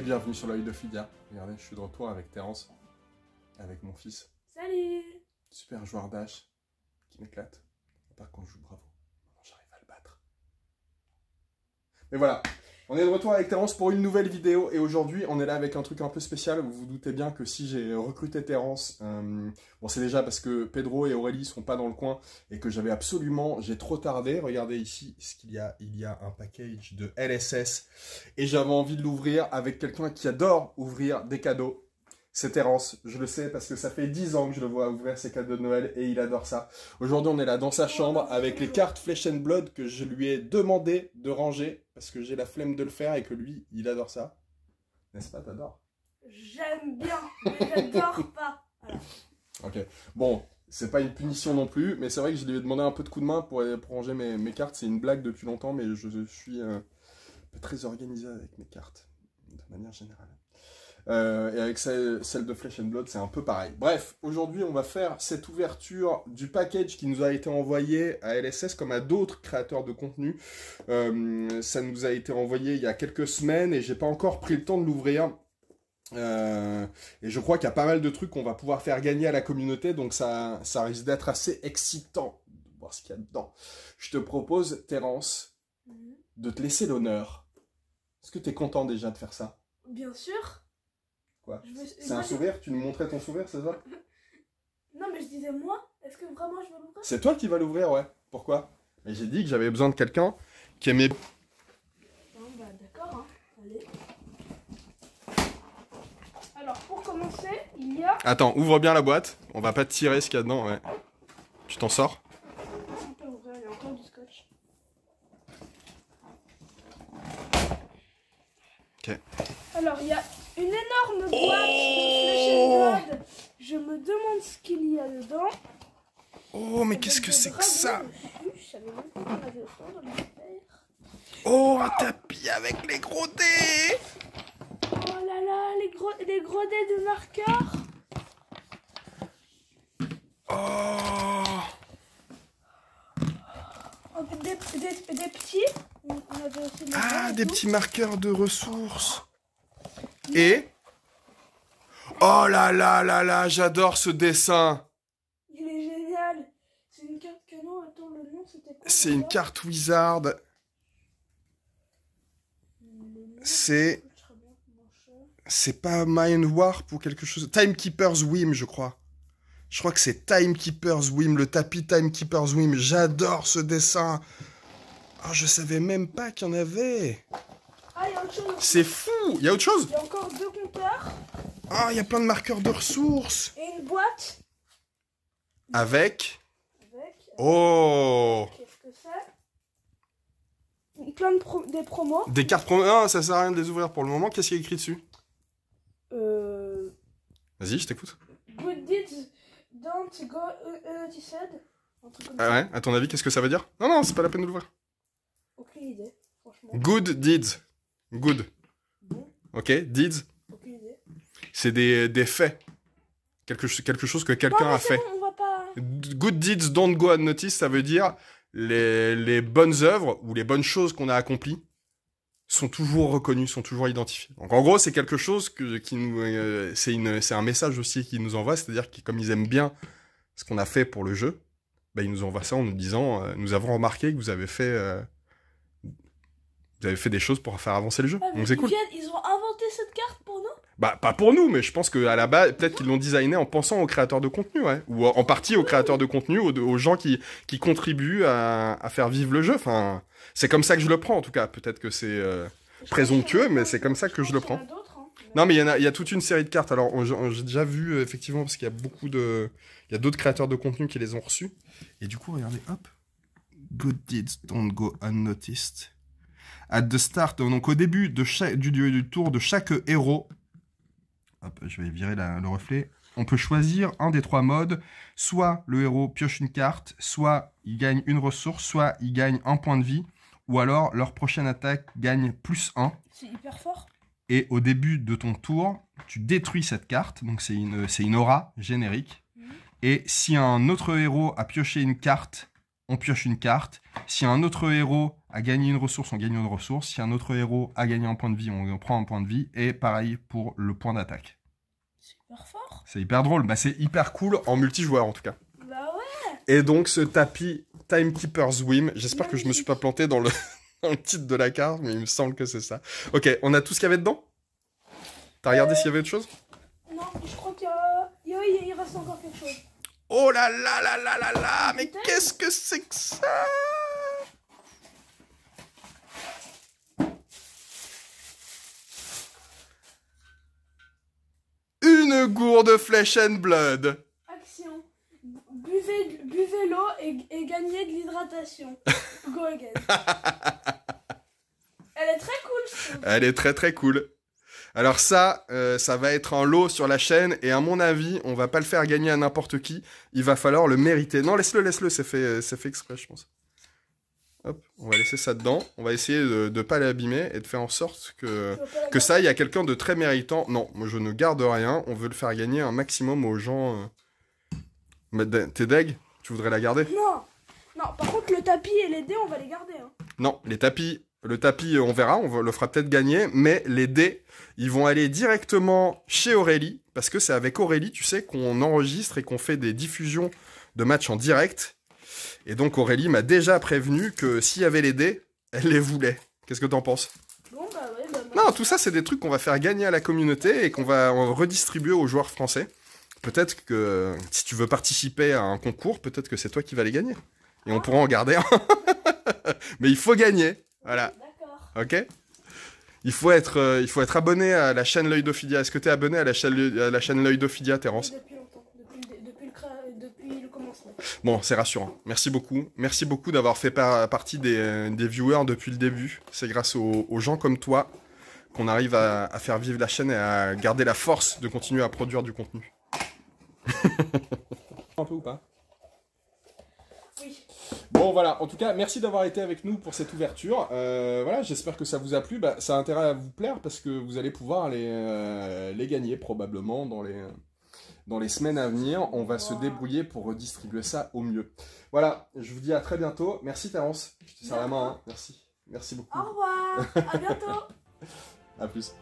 bienvenue sur l'œil de Fidia. Regardez, je suis de retour avec Terence, avec mon fils. Salut Super joueur d'âge qui m'éclate. Par contre, je joue bravo. j'arrive à le battre. Mais voilà, on est de retour avec Terence pour une nouvelle vidéo et aujourd'hui on est là avec un truc un peu spécial. Vous vous doutez bien que si j'ai recruté Terence, euh, bon c'est déjà parce que Pedro et Aurélie sont pas dans le coin et que j'avais absolument, j'ai trop tardé. Regardez ici ce qu'il y a, il y a un package de LSS et j'avais envie de l'ouvrir avec quelqu'un qui adore ouvrir des cadeaux c'est Terence. Je le sais parce que ça fait 10 ans que je le vois ouvrir ses cadeaux de Noël et il adore ça. Aujourd'hui, on est là dans sa chambre avec les cartes Flesh and Blood que je lui ai demandé de ranger parce que j'ai la flemme de le faire et que lui, il adore ça. N'est-ce pas, t'adores J'aime bien, mais j'adore pas. Ok. Bon, c'est pas une punition non plus, mais c'est vrai que je lui ai demandé un peu de coup de main pour, ranger mes, cartes. C'est une blague depuis longtemps, mais je, suis euh, très organisé avec mes cartes, de manière générale. Euh, et avec celle, de Flesh and Blood, c'est un peu pareil. Bref, aujourd'hui, on va faire cette ouverture du package qui nous a été envoyé à LSS comme à d'autres créateurs de contenu. Euh, ça nous a été envoyé il y a quelques semaines et j'ai pas encore pris le temps de l'ouvrir. Euh, et je crois qu'il y a pas mal de trucs qu'on va pouvoir faire gagner à la communauté, donc ça, ça risque d'être assez excitant de voir ce qu'il y a dedans. Je te propose, Terence, mhm. de te laisser l'honneur. Est-ce que tu es content déjà de faire ça Bien sûr Quoi C'est un sourire Tu nous montrais ton sourire, c'est ça Non, mais je disais moi, est-ce que vraiment je veux l'ouvrir C'est toi qui vas l'ouvrir, ouais. Pourquoi Mais j'ai dit que j'avais besoin de quelqu'un qui aimait. Bon, bah d'accord, hein. Allez. Alors, pour commencer, il y a. Attends, ouvre bien la boîte. On va pas tirer ce qu'il y a dedans, ouais. Tu t'en sors On peut il y a encore du scotch. Ok. Alors, il y a une énorme boîte de Je me demande ce qu'il y a dedans. Oh, mais qu'est-ce que c'est que ça Oh, un tapis avec les gros dés Oh là là, les gros, les gros dés de marqueurs. Oh, oh des, petits On avait aussi Ah, des petits marqueurs de ressources et... Oh là là là là, j'adore ce dessin. Il est génial. C'est une carte canon. Attends, le nom, c'était quoi C'est une carte wizard. C'est... C'est pas Mind Warp ou quelque chose. Timekeeper's Wim je crois. Je crois que c'est Timekeeper's Wim le tapis Timekeeper's Wim J'adore ce dessin. Oh, je savais même pas qu'il y en avait. Ah, c'est fou il y a autre chose Il y a encore deux compteurs. Ah, il y a plein de marqueurs de ressources. Et une boîte. Avec. Avec. Oh. Qu'est-ce que c'est Plein de des promos. Des cartes promos. Ah, ça sert à rien de les ouvrir pour le moment. Qu'est-ce qu'il y a écrit dessus Euh. Vas-y, je t'écoute. Good deeds don't go euh, euh, unnoticed. Ah ouais, à ton avis, qu'est-ce que ça veut dire Non, non, c'est pas la peine de l'ouvrir. Aucune idée, franchement. Good deeds. Good. OK? Deeds? C'est des, faits. Quelque, quelque chose que quelqu'un a fait. Good deeds don't go unnoticed, ça veut dire les, bonnes œuvres ou les bonnes choses qu'on a accomplies sont toujours reconnues, sont toujours identifiées. Donc en gros, c'est quelque chose que, qui nous, euh, c'est une, c'est un message aussi qu'ils nous envoie, c'est-à-dire que comme ils aiment bien ce qu'on a fait pour le jeu, ben, ils nous envoient ça en nous disant, euh, nous avons remarqué que vous avez fait euh, vous avez fait des choses pour faire avancer le jeu. Ah, donc c'est cool. ils ont inventé cette carte pour nous Bah, pas pour nous, mais je pense qu'à la base, peut-être qu'ils l'ont designée en pensant aux créateurs de contenu, Ou en partie aux créateurs de contenu, aux, gens qui, contribuent à, faire vivre le jeu. Enfin, c'est comme ça que je le prends, en tout cas. Peut-être que c'est euh, présomptueux, mais c'est comme ça que je le prends. Hein, non, mais il y, en a, il y a toute une série de cartes. Alors, j'ai déjà vu, euh, effectivement, parce qu'il y a beaucoup de. Il y a d'autres créateurs de contenu qui les ont reçus. Et du coup, regardez, hop. Good deeds don't go unnoticed at the start, donc au début de du, du, tour de chaque héros, je vais virer le reflet, on peut choisir un des trois modes, soit le héros pioche une carte, soit il gagne une ressource, soit il gagne un point de vie, ou alors leur prochaine attaque gagne plus un. C'est hyper fort. Et au début de ton tour, tu détruis cette carte, donc c'est une, une aura générique. Mhm. Et si un autre héros a pioché une carte, on pioche une carte. Si un autre héros a gagner une ressource, on gagne une ressource. Si un autre héros a gagné un point de vie, on prend un point de vie. Et pareil pour le point d'attaque. C'est hyper fort. C'est hyper drôle. Bah, c'est hyper cool en multijoueur en tout cas. Bah ouais. Et donc ce tapis Timekeeper's Whim, j'espère que je me suis pas planté dans le, titre de la carte, mais il me semble que c'est ça. Ok, on a tout ce qu'il y avait dedans T'as regardé s'il y avait autre chose euh, Non, je crois qu'il y a... il reste encore quelque chose. Oh là là là là là là Mais qu'est-ce que c'est que ça Gour gourde Flesh and Blood. Action. Buvez, buvez l'eau et, gagnez de l'hydratation. Go again. Elle est très cool, Elle est très très cool. Alors ça, euh, ça va être un lot sur la chaîne et à mon avis, on va pas le faire gagner à n'importe qui. Il va falloir le mériter. Non, laisse-le, laisse-le, c'est fait, euh, c'est fait exprès, je pense. Hop, on va laisser ça dedans. On va essayer de ne pas l'abîmer et de faire en sorte que, que ça, il y a quelqu'un de très méritant. Non, moi je ne garde rien. On veut le faire gagner un maximum aux gens. Euh. t'es deg Tu voudrais la garder Non Non, par contre, le tapis et les dés, on va les garder. Hein. Non, les tapis, le tapis, euh, on verra, on le fera peut-être gagner. Mais les dés, ils vont aller directement chez Aurélie. Parce que c'est avec Aurélie, tu sais, qu'on enregistre et qu'on fait des diffusions de matchs en direct. Et donc Aurélie m'a déjà prévenu que s'il y avait les dés, elle les voulait. Qu'est-ce que t'en penses bah bah, bah. Non, tout ça, c'est des trucs qu'on va faire gagner à la communauté et qu'on va, redistribuer aux joueurs français. Peut-être que si tu veux participer à un concours, peut-être que c'est toi qui vas les gagner. Et on pourra en garder un. Mais il faut gagner. Voilà. Ok il faut, être, euh, il faut être abonné à la chaîne L'œil d'Ophidia. Est-ce que tu es abonné à la, chaîne, à L'œil d'Ophidia, Terence Bon, c'est rassurant. Merci beaucoup. Merci beaucoup d'avoir fait partie des, viewers depuis le début. C'est grâce aux, gens comme toi qu'on arrive à, faire vivre la chaîne et à garder la force de continuer à produire du contenu. Un peu ou pas oui. Bon voilà, en tout cas, merci d'avoir été avec nous pour cette ouverture. Euh, voilà, j'espère que ça vous a plu. Bah, ça a intérêt à vous plaire parce que vous allez pouvoir les euh, gagner probablement dans les, dans les semaines à venir, on va se débrouiller pour redistribuer ça au mieux. Voilà, je vous dis à très bientôt. Merci Terence, je te sers la main. Hein. Merci. Merci beaucoup. Au revoir. À bientôt. à plus.